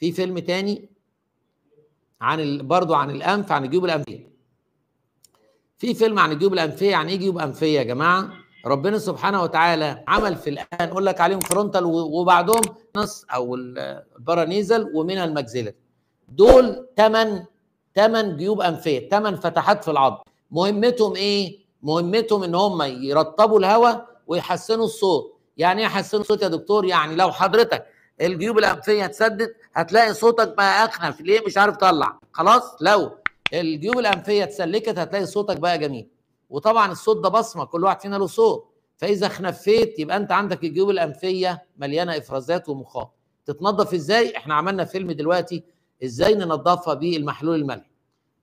في فيلم تاني عن ال... برضو عن الانف عن الجيوب الانفيه في فيلم عن الجيوب الانفيه يعني ايه جيوب انفيه يا جماعه ربنا سبحانه وتعالى عمل في الان اقول لك عليهم فرونتال وبعدهم نص او البارانيزل ومن المجزله دول ثمان ثمان جيوب انفيه ثمان فتحات في العظم مهمتهم ايه مهمتهم ان هم يرطبوا الهواء ويحسنوا الصوت يعني ايه يحسنوا الصوت يا دكتور يعني لو حضرتك الجيوب الانفيه اتسدت هتلاقي صوتك بقى اخنف ليه مش عارف طلع خلاص لو الجيوب الانفيه اتسلكت هتلاقي صوتك بقى جميل وطبعا الصوت ده بصمه كل واحد فينا له صوت فاذا خنفيت يبقى انت عندك الجيوب الانفيه مليانه افرازات ومخاط تتنظف ازاي احنا عملنا فيلم دلوقتي ازاي ننظفها بالمحلول الملح